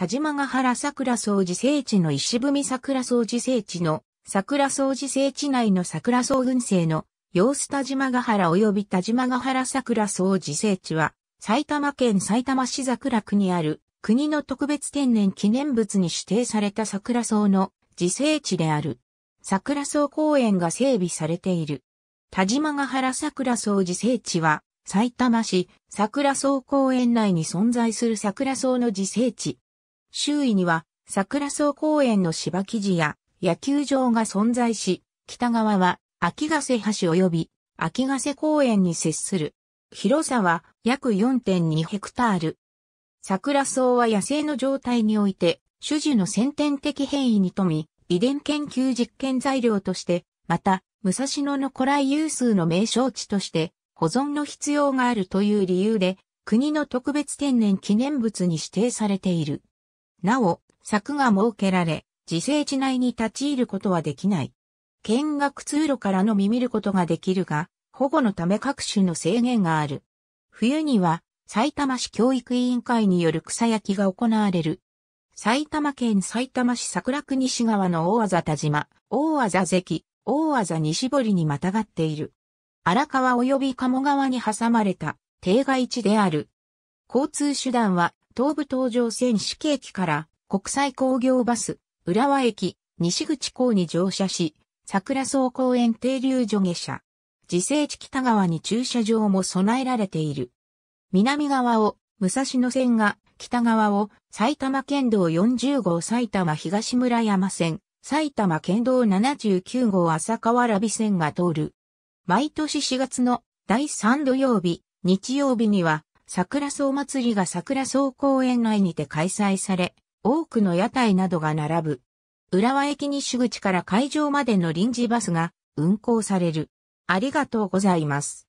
田島ヶ原桜草寺聖地の石踏桜草寺聖地の桜草寺聖地内の桜草群生の様子田島ヶ原及び田島ヶ原桜草寺聖地は埼玉県埼玉市桜区にある国の特別天然記念物に指定された桜草の自生地である。桜草公園が整備されている。田島ヶ原桜草自生地は、埼玉市桜草公園内に存在する桜草の自生地、周囲には桜草公園の芝生地や野球場が存在し、北側は秋ヶ瀬橋及び秋ヶ瀬公園に接する。広さは約4.2ヘクタール。桜草は野生の状態において、種樹の先天的変異に富み、遺伝研究実験材料として、また、武蔵野の古来有数の名勝地として、保存の必要があるという理由で、国の特別天然記念物に指定されている。なお、柵が設けられ、自生地内に立ち入ることはできない。見学通路からのみ見ることができるが、保護のため各種の制限がある。冬には、埼玉市教育委員会による草焼きが行われる。埼玉県埼玉市桜区西側の大技田島、大技関、大技西堀にまたがっている。荒川及び鴨川に挟まれた、定外地である。交通手段は東武東上線四景駅から国際工業バス、浦和駅、西口港に乗車し、桜草公園停留所下車。自生地北側に駐車場も備えられている。南側を武蔵野線が、北側を埼玉県道40号埼玉東村山線、埼玉県道79号浅川ラビ線が通る。毎年4月の第3土曜日、日曜日には桜草祭りが桜草公園内にて開催され、多くの屋台などが並ぶ。浦和駅西口から会場までの臨時バスが運行される。ありがとうございます。